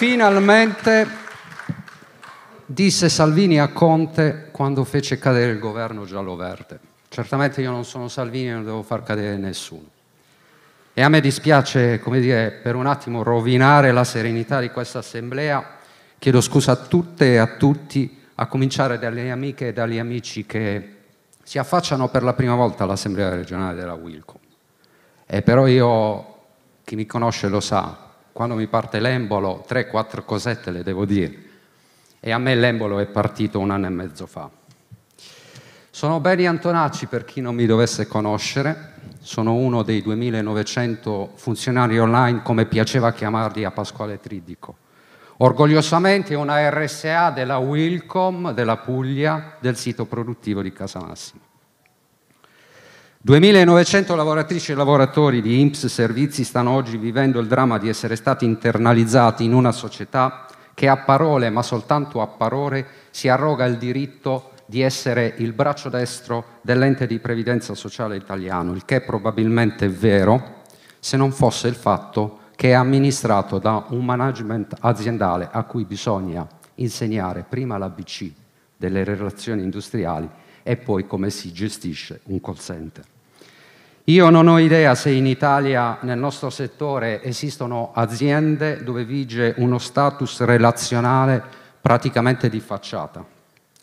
Finalmente, disse Salvini a Conte quando fece cadere il governo giallo-verde. Certamente io non sono Salvini e non devo far cadere nessuno. E a me dispiace, come dire, per un attimo rovinare la serenità di questa assemblea. Chiedo scusa a tutte e a tutti, a cominciare dalle amiche e dagli amici che si affacciano per la prima volta all'assemblea regionale della Wilco. E però io, chi mi conosce lo sa, quando mi parte l'embolo, tre, quattro cosette le devo dire. E a me l'embolo è partito un anno e mezzo fa. Sono Beni Antonacci, per chi non mi dovesse conoscere, sono uno dei 2900 funzionari online, come piaceva chiamarli a Pasquale Tridico. Orgogliosamente una RSA della Wilcom della Puglia del sito produttivo di Casamassima. 2.900 lavoratrici e lavoratori di IMSS Servizi stanno oggi vivendo il dramma di essere stati internalizzati in una società che a parole, ma soltanto a parole, si arroga il diritto di essere il braccio destro dell'ente di previdenza sociale italiano, il che è probabilmente è vero se non fosse il fatto che è amministrato da un management aziendale a cui bisogna insegnare prima l'ABC delle relazioni industriali e poi come si gestisce un call center. Io non ho idea se in Italia, nel nostro settore, esistono aziende dove vige uno status relazionale praticamente di facciata.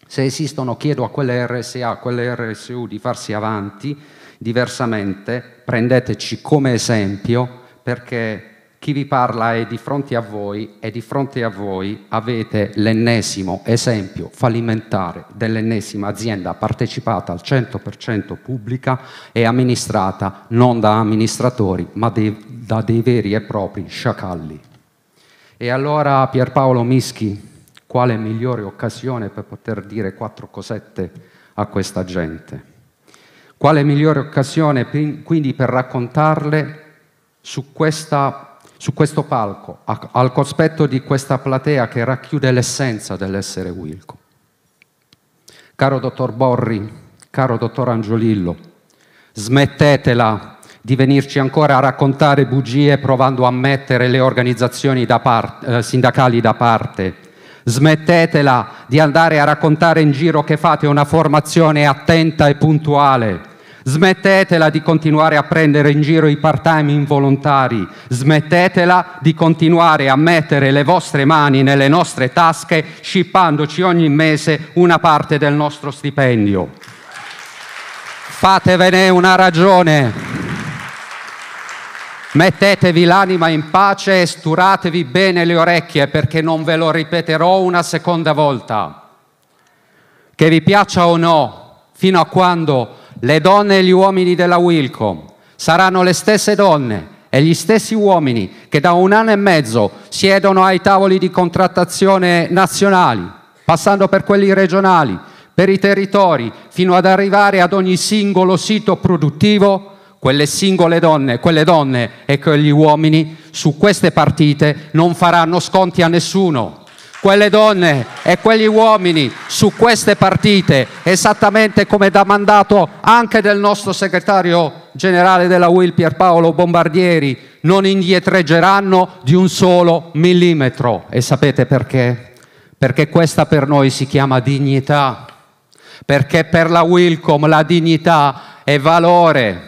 Se esistono chiedo a quelle RSA, a quelle RSU di farsi avanti, diversamente prendeteci come esempio perché chi vi parla è di fronte a voi e di fronte a voi avete l'ennesimo esempio fallimentare dell'ennesima azienda partecipata al 100% pubblica e amministrata non da amministratori ma de da dei veri e propri sciacalli. E allora Pierpaolo Mischi, quale migliore occasione per poter dire quattro cosette a questa gente? Quale migliore occasione quindi per raccontarle su questa su questo palco, a, al cospetto di questa platea che racchiude l'essenza dell'essere Wilco. Caro dottor Borri, caro dottor Angiolillo, smettetela di venirci ancora a raccontare bugie provando a mettere le organizzazioni da parte, eh, sindacali da parte. Smettetela di andare a raccontare in giro che fate una formazione attenta e puntuale smettetela di continuare a prendere in giro i part-time involontari, smettetela di continuare a mettere le vostre mani nelle nostre tasche, scippandoci ogni mese una parte del nostro stipendio. Fatevene una ragione. Mettetevi l'anima in pace e sturatevi bene le orecchie perché non ve lo ripeterò una seconda volta. Che vi piaccia o no, fino a quando le donne e gli uomini della Wilcom saranno le stesse donne e gli stessi uomini che da un anno e mezzo siedono ai tavoli di contrattazione nazionali, passando per quelli regionali, per i territori, fino ad arrivare ad ogni singolo sito produttivo, quelle singole donne, quelle donne e quegli uomini su queste partite non faranno sconti a nessuno quelle donne e quegli uomini su queste partite, esattamente come da mandato anche del nostro segretario generale della UIL Pierpaolo Bombardieri, non indietreggeranno di un solo millimetro. E sapete perché? Perché questa per noi si chiama dignità, perché per la Wilcom la dignità è valore,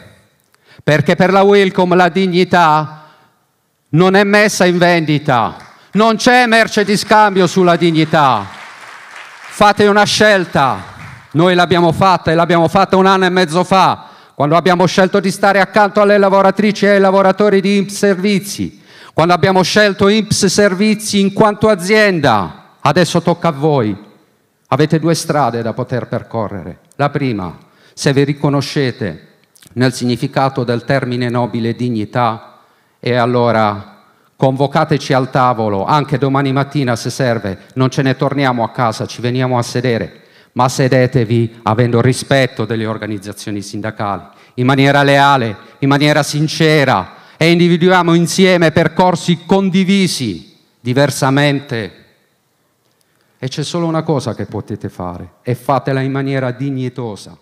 perché per la Wilcom la dignità non è messa in vendita non c'è merce di scambio sulla dignità. Fate una scelta. Noi l'abbiamo fatta e l'abbiamo fatta un anno e mezzo fa, quando abbiamo scelto di stare accanto alle lavoratrici e ai lavoratori di IMPS Servizi, quando abbiamo scelto IMPS Servizi in quanto azienda. Adesso tocca a voi. Avete due strade da poter percorrere. La prima, se vi riconoscete nel significato del termine nobile dignità, e allora convocateci al tavolo, anche domani mattina se serve, non ce ne torniamo a casa, ci veniamo a sedere, ma sedetevi avendo rispetto delle organizzazioni sindacali, in maniera leale, in maniera sincera e individuiamo insieme percorsi condivisi diversamente. E c'è solo una cosa che potete fare e fatela in maniera dignitosa.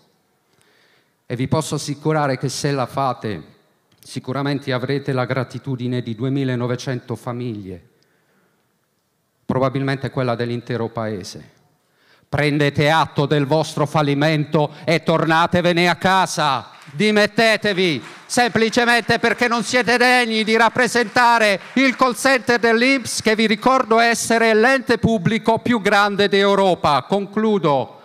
E vi posso assicurare che se la fate, Sicuramente avrete la gratitudine di 2900 famiglie, probabilmente quella dell'intero Paese. Prendete atto del vostro fallimento e tornatevene a casa. Dimettetevi, semplicemente perché non siete degni di rappresentare il call center dell'Inps che vi ricordo essere l'ente pubblico più grande d'Europa. Concludo.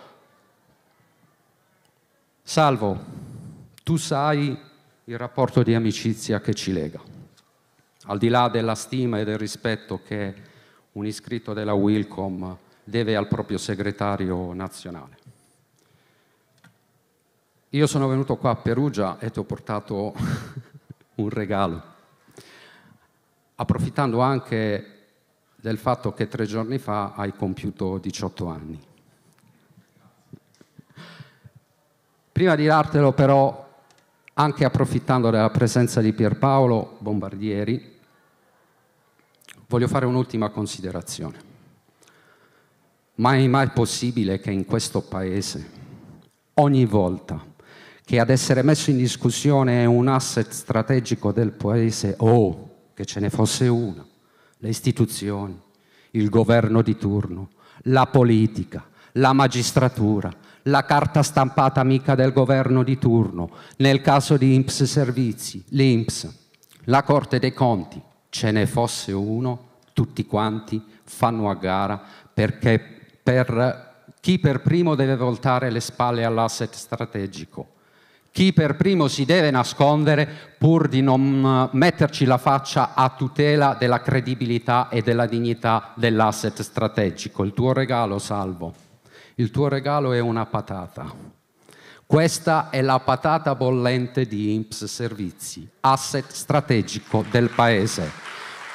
Salvo, tu sai il rapporto di amicizia che ci lega. Al di là della stima e del rispetto che un iscritto della Wilcom deve al proprio segretario nazionale. Io sono venuto qua a Perugia e ti ho portato un regalo, approfittando anche del fatto che tre giorni fa hai compiuto 18 anni. Prima di dartelo però anche approfittando della presenza di Pierpaolo Bombardieri, voglio fare un'ultima considerazione. Mai mai possibile che in questo Paese, ogni volta che ad essere messo in discussione è un asset strategico del Paese, o oh, che ce ne fosse una, le istituzioni, il governo di turno, la politica, la magistratura, la carta stampata amica del governo di turno, nel caso di IMPS Servizi, l'IMPS, la Corte dei Conti, ce ne fosse uno, tutti quanti fanno a gara perché per chi per primo deve voltare le spalle all'asset strategico, chi per primo si deve nascondere pur di non eh, metterci la faccia a tutela della credibilità e della dignità dell'asset strategico. Il tuo regalo, Salvo il tuo regalo è una patata. Questa è la patata bollente di IMPS Servizi, asset strategico del Paese.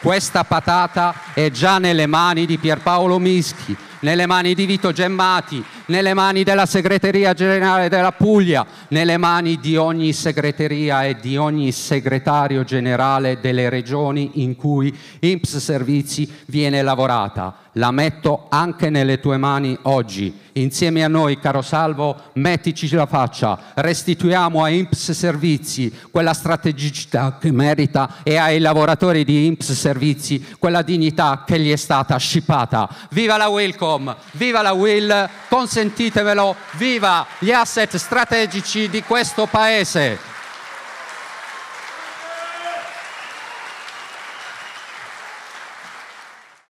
Questa patata è già nelle mani di Pierpaolo Mischi, nelle mani di Vito Gemmati, nelle mani della segreteria generale della Puglia, nelle mani di ogni segreteria e di ogni segretario generale delle regioni in cui IMPS Servizi viene lavorata. La metto anche nelle tue mani oggi. Insieme a noi, caro Salvo, mettici la faccia. Restituiamo a IMPS Servizi quella strategicità che merita e ai lavoratori di IMPS Servizi quella dignità che gli è stata scippata. Viva la Wilcom, viva la Will, consentitemelo, viva gli asset strategici di questo Paese.